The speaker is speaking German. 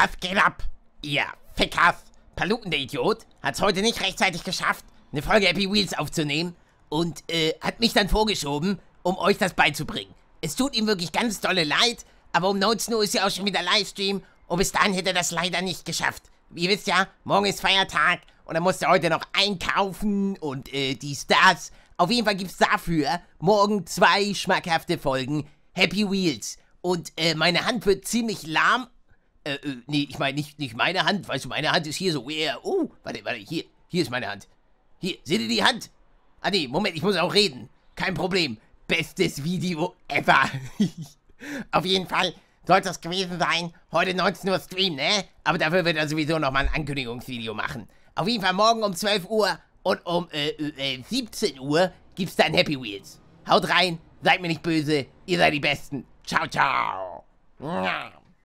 Was geht ab, ihr Fickers? Paluten, der Idiot, hat's heute nicht rechtzeitig geschafft, eine Folge Happy Wheels aufzunehmen und äh, hat mich dann vorgeschoben, um euch das beizubringen. Es tut ihm wirklich ganz dolle leid, aber um 19 Uhr ist ja auch schon wieder Livestream und bis dahin hätte er das leider nicht geschafft. Wie Ihr wisst ja, morgen ist Feiertag und er musste heute noch einkaufen und äh, dies, das. Auf jeden Fall gibt's dafür morgen zwei schmackhafte Folgen Happy Wheels. Und äh, meine Hand wird ziemlich lahm, äh, äh, nee, ich meine nicht, nicht meine Hand. Weißt du, meine Hand ist hier so. Yeah. Oh, warte, warte, hier. Hier ist meine Hand. Hier, seht ihr die Hand? Ah, nee, Moment, ich muss auch reden. Kein Problem. Bestes Video ever. Auf jeden Fall sollte das gewesen sein. Heute 19 Uhr Stream, ne? Aber dafür wird er sowieso nochmal ein Ankündigungsvideo machen. Auf jeden Fall morgen um 12 Uhr und um äh, äh, 17 äh, Uhr gibt's dann Happy Wheels. Haut rein, seid mir nicht böse, ihr seid die Besten. Ciao, ciao.